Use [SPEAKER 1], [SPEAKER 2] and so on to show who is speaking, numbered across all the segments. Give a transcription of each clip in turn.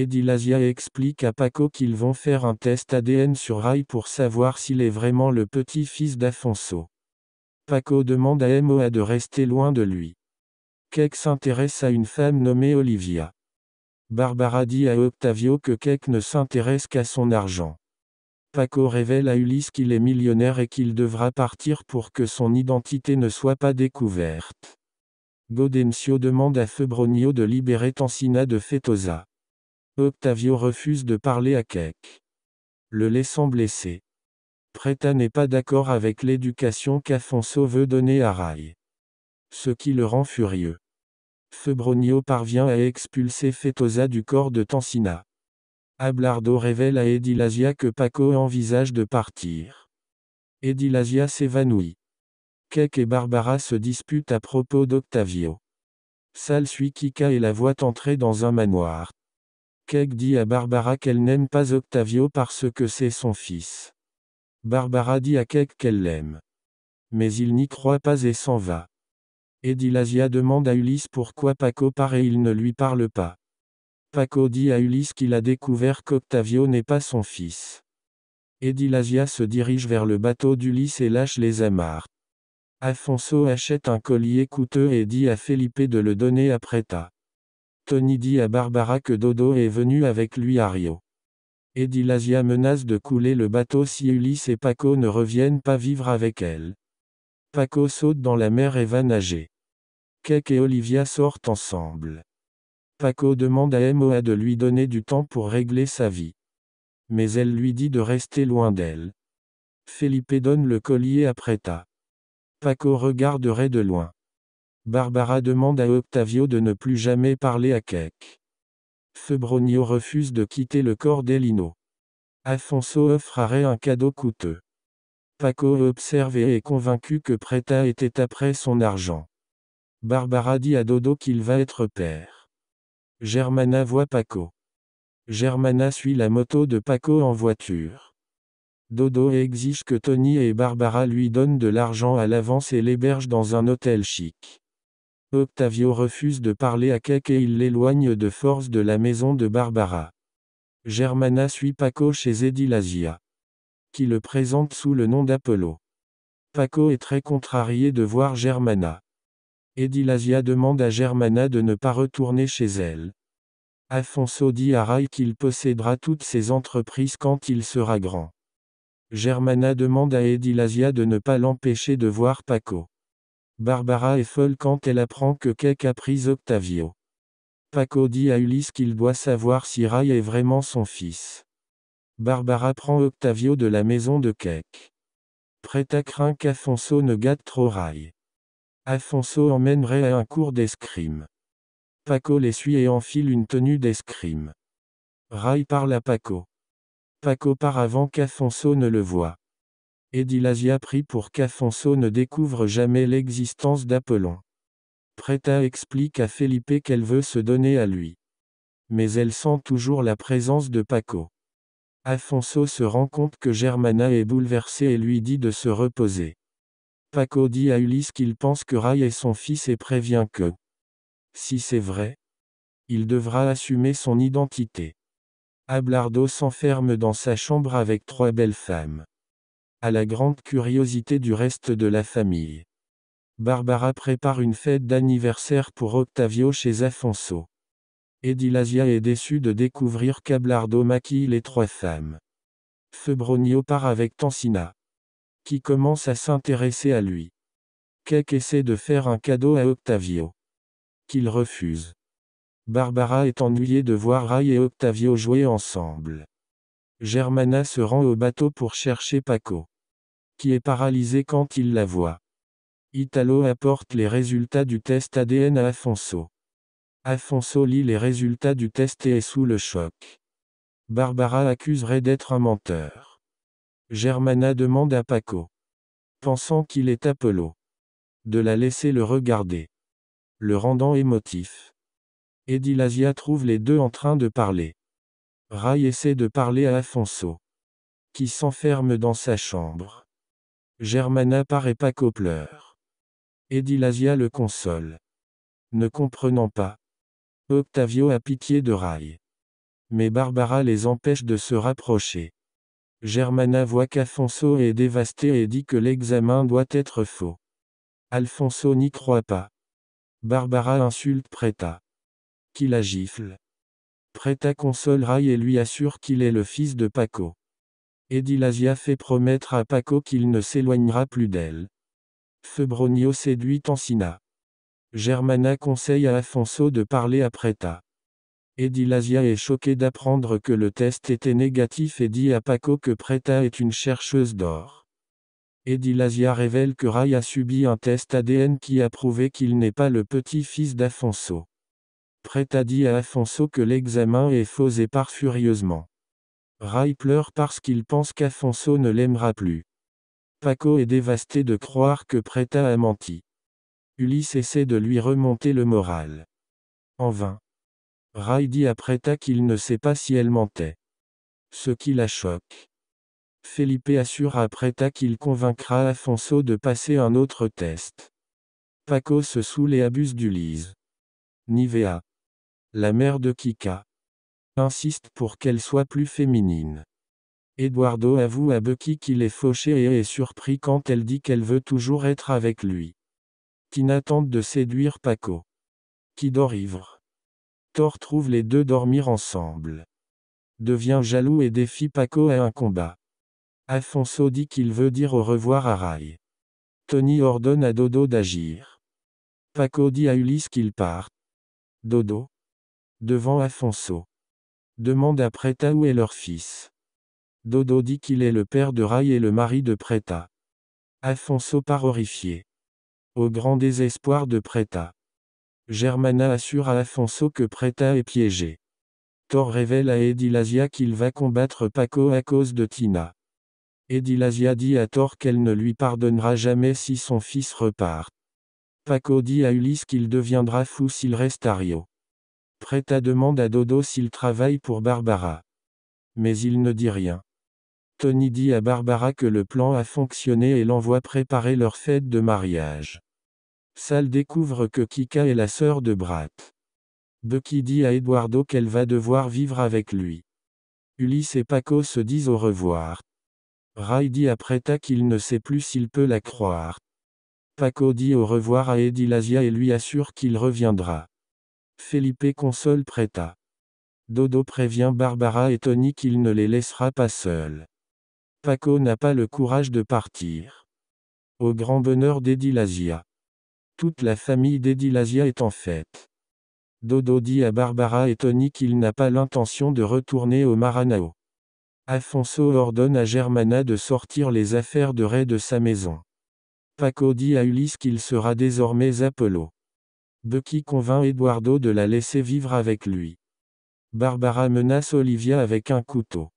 [SPEAKER 1] Edilasia explique à Paco qu'ils vont faire un test ADN sur Rai pour savoir s'il est vraiment le petit-fils d'Afonso. Paco demande à MOA de rester loin de lui. Keck s'intéresse à une femme nommée Olivia. Barbara dit à Octavio que Keck ne s'intéresse qu'à son argent. Paco révèle à Ulysse qu'il est millionnaire et qu'il devra partir pour que son identité ne soit pas découverte. Godencio demande à Febronio de libérer Tancina de Fetosa. Octavio refuse de parler à Kek, le laissant blessé. Preta n'est pas d'accord avec l'éducation qu'Afonso veut donner à Rai, ce qui le rend furieux. Febronio parvient à expulser Fetosa du corps de Tancina. Ablardo révèle à Edilasia que Paco envisage de partir. Edilasia s'évanouit. Kek et Barbara se disputent à propos d'Octavio. Sal suit Kika et la voit entrer dans un manoir. Keg dit à Barbara qu'elle n'aime pas Octavio parce que c'est son fils. Barbara dit à Keg qu'elle l'aime. Mais il n'y croit pas et s'en va. Edilasia demande à Ulysse pourquoi Paco part et il ne lui parle pas. Paco dit à Ulysse qu'il a découvert qu'Octavio n'est pas son fils. Edilasia se dirige vers le bateau d'Ulysse et lâche les amarres. Afonso achète un collier coûteux et dit à Felipe de le donner à Preta. Tony dit à Barbara que Dodo est venu avec lui à Rio. Edilasia menace de couler le bateau si Ulysse et Paco ne reviennent pas vivre avec elle. Paco saute dans la mer et va nager. Kek et Olivia sortent ensemble. Paco demande à Moa de lui donner du temps pour régler sa vie. Mais elle lui dit de rester loin d'elle. Felipe donne le collier à Preta. Paco regarderait de loin. Barbara demande à Octavio de ne plus jamais parler à Keck. Febronio refuse de quitter le corps d'Elino. Afonso offre à Ray un cadeau coûteux. Paco observe et est convaincu que Preta était après son argent. Barbara dit à Dodo qu'il va être père. Germana voit Paco. Germana suit la moto de Paco en voiture. Dodo exige que Tony et Barbara lui donnent de l'argent à l'avance et l'hébergent dans un hôtel chic. Octavio refuse de parler à Kek et il l'éloigne de force de la maison de Barbara. Germana suit Paco chez Edilasia, qui le présente sous le nom d'Apollo. Paco est très contrarié de voir Germana. Edilasia demande à Germana de ne pas retourner chez elle. Afonso dit à Rai qu'il possédera toutes ses entreprises quand il sera grand. Germana demande à Edilasia de ne pas l'empêcher de voir Paco. Barbara est folle quand elle apprend que Keck a pris Octavio. Paco dit à Ulysse qu'il doit savoir si Ray est vraiment son fils. Barbara prend Octavio de la maison de kek Prête à craindre qu'Afonso ne gâte trop Ray. Afonso emmènerait à un cours d'escrime. Paco les suit et enfile une tenue d'escrime. Ray parle à Paco. Paco part avant qu'Afonso ne le voit. Edilasia prie pour qu'Afonso ne découvre jamais l'existence d'Apollon. Preta explique à Felipe qu'elle veut se donner à lui. Mais elle sent toujours la présence de Paco. Afonso se rend compte que Germana est bouleversée et lui dit de se reposer. Paco dit à Ulysse qu'il pense que Rai est son fils et prévient que, si c'est vrai, il devra assumer son identité. Ablardo s'enferme dans sa chambre avec trois belles femmes à la grande curiosité du reste de la famille. Barbara prépare une fête d'anniversaire pour Octavio chez Afonso. Edilasia est déçue de découvrir qu'Ablardo maquille les trois femmes. Febronio part avec Tansina, qui commence à s'intéresser à lui. Kek essaie de faire un cadeau à Octavio, qu'il refuse. Barbara est ennuyée de voir Rai et Octavio jouer ensemble. Germana se rend au bateau pour chercher Paco, qui est paralysé quand il la voit. Italo apporte les résultats du test ADN à Afonso. Afonso lit les résultats du test et est sous le choc. Barbara accuserait d'être un menteur. Germana demande à Paco, pensant qu'il est Apollo, de la laisser le regarder, le rendant émotif. Edilasia trouve les deux en train de parler. Rai essaie de parler à Afonso, qui s'enferme dans sa chambre. Germana paraît pas qu'au pleur. Edilasia le console. Ne comprenant pas. Octavio a pitié de Rai. Mais Barbara les empêche de se rapprocher. Germana voit qu'Afonso est dévasté et dit que l'examen doit être faux. Alfonso n'y croit pas. Barbara insulte Preta. Qui la gifle. Preta console Rai et lui assure qu'il est le fils de Paco. Edilasia fait promettre à Paco qu'il ne s'éloignera plus d'elle. Febronio séduit Tancina. Germana conseille à Afonso de parler à Preta. Edilasia est choquée d'apprendre que le test était négatif et dit à Paco que Preta est une chercheuse d'or. Edilasia révèle que Rai a subi un test ADN qui a prouvé qu'il n'est pas le petit-fils d'Afonso. Preta dit à Afonso que l'examen est faux et part furieusement. Rai pleure parce qu'il pense qu'Afonso ne l'aimera plus. Paco est dévasté de croire que Preta a menti. Ulysse essaie de lui remonter le moral. En vain. Rai dit à Preta qu'il ne sait pas si elle mentait. Ce qui la choque. Felipe assure à Preta qu'il convaincra Afonso de passer un autre test. Paco se saoule et abuse d'Ulysse. Nivea la mère de Kika. Insiste pour qu'elle soit plus féminine. Eduardo avoue à Bucky qu'il est fauché et est surpris quand elle dit qu'elle veut toujours être avec lui. Tina tente de séduire Paco. Qui dort ivre. Thor trouve les deux dormir ensemble. Devient jaloux et défie Paco à un combat. Afonso dit qu'il veut dire au revoir à Rai. Tony ordonne à Dodo d'agir. Paco dit à Ulysse qu'il part. Dodo, devant Afonso. Demande à Preta où est leur fils. Dodo dit qu'il est le père de Rai et le mari de Preta. Afonso part horrifié. Au grand désespoir de Preta. Germana assure à Afonso que Preta est piégé. Thor révèle à Edilasia qu'il va combattre Paco à cause de Tina. Edilasia dit à Thor qu'elle ne lui pardonnera jamais si son fils repart. Paco dit à Ulysse qu'il deviendra fou s'il reste à Rio. Preta demande à Dodo s'il travaille pour Barbara. Mais il ne dit rien. Tony dit à Barbara que le plan a fonctionné et l'envoie préparer leur fête de mariage. Sal découvre que Kika est la sœur de Brat. Bucky dit à Eduardo qu'elle va devoir vivre avec lui. Ulysse et Paco se disent au revoir. Rai dit à Preta qu'il ne sait plus s'il peut la croire. Paco dit au revoir à Edilasia et lui assure qu'il reviendra. Felipe console Preta. Dodo prévient Barbara et Tony qu'il ne les laissera pas seuls. Paco n'a pas le courage de partir. Au grand bonheur d'Edilasia. Toute la famille d'Edilasia est en fête. Dodo dit à Barbara et Tony qu'il n'a pas l'intention de retourner au Maranao. Afonso ordonne à Germana de sortir les affaires de Ray de sa maison. Paco dit à Ulysse qu'il sera désormais Apollo. Bucky convainc Eduardo de la laisser vivre avec lui. Barbara menace Olivia avec un couteau.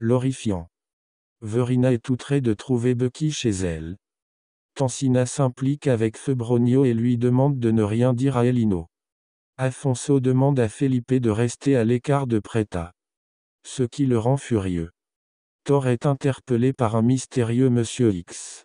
[SPEAKER 1] L'horrifiant. Verina est outrée de trouver Bucky chez elle. Tansina s'implique avec Febronio et lui demande de ne rien dire à Elino. Afonso demande à Felipe de rester à l'écart de Preta. Ce qui le rend furieux. Thor est interpellé par un mystérieux Monsieur X.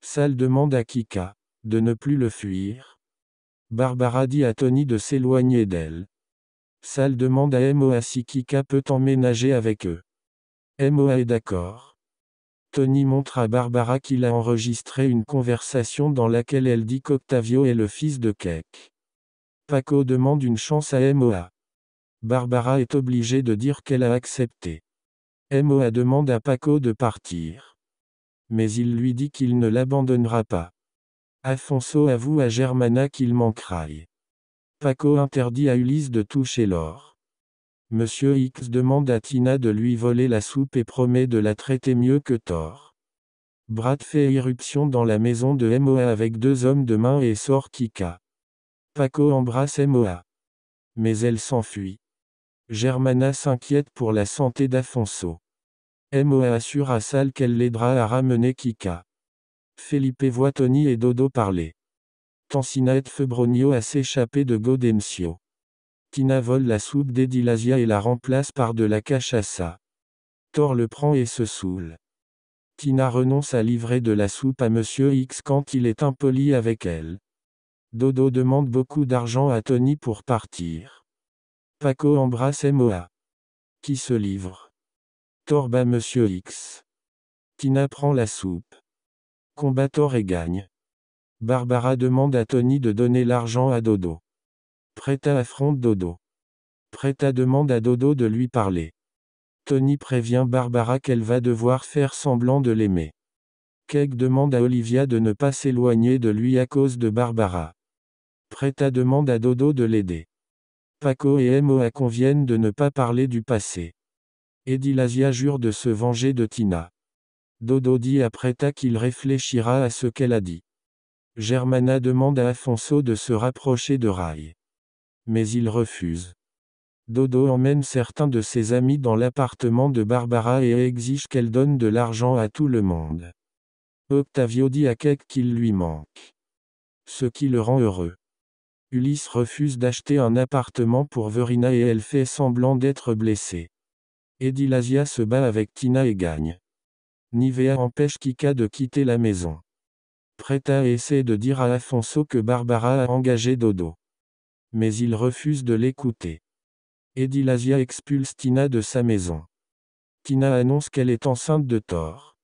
[SPEAKER 1] Sal demande à Kika de ne plus le fuir. Barbara dit à Tony de s'éloigner d'elle. Sal demande à Moa si Kika peut emménager avec eux. Moa est d'accord. Tony montre à Barbara qu'il a enregistré une conversation dans laquelle elle dit qu'Octavio est le fils de Keck. Paco demande une chance à Moa. Barbara est obligée de dire qu'elle a accepté. Moa demande à Paco de partir. Mais il lui dit qu'il ne l'abandonnera pas. Afonso avoue à Germana qu'il manqueraille. Paco interdit à Ulysse de toucher l'or. Monsieur X demande à Tina de lui voler la soupe et promet de la traiter mieux que Thor. Brad fait irruption dans la maison de Moa avec deux hommes de main et sort Kika. Paco embrasse Moa. Mais elle s'enfuit. Germana s'inquiète pour la santé d'Afonso. Moa assure à Sal qu'elle l'aidera à ramener Kika. Felipe voit Tony et Dodo parler. Tansinette Febrogno à s'échapper de Godemcio. Tina vole la soupe d'Edilasia et la remplace par de la cachassa. Thor le prend et se saoule. Tina renonce à livrer de la soupe à Monsieur X quand il est impoli avec elle. Dodo demande beaucoup d'argent à Tony pour partir. Paco embrasse Moa. Qui se livre Thor bat Monsieur X. Tina prend la soupe combattant et gagne. Barbara demande à Tony de donner l'argent à Dodo. Preta affronte Dodo. Preta demande à Dodo de lui parler. Tony prévient Barbara qu'elle va devoir faire semblant de l'aimer. Keg demande à Olivia de ne pas s'éloigner de lui à cause de Barbara. Preta demande à Dodo de l'aider. Paco et Moa conviennent de ne pas parler du passé. Edilasia jure de se venger de Tina. Dodo dit après ta qu'il réfléchira à ce qu'elle a dit. Germana demande à Afonso de se rapprocher de Rai. Mais il refuse. Dodo emmène certains de ses amis dans l'appartement de Barbara et exige qu'elle donne de l'argent à tout le monde. Octavio dit à Keck qu'il lui manque. Ce qui le rend heureux. Ulysse refuse d'acheter un appartement pour Verina et elle fait semblant d'être blessée. Edilasia se bat avec Tina et gagne. Nivea empêche Kika de quitter la maison. Preta essaie de dire à Alfonso que Barbara a engagé Dodo. Mais il refuse de l'écouter. Edilasia expulse Tina de sa maison. Tina annonce qu'elle est enceinte de Thor.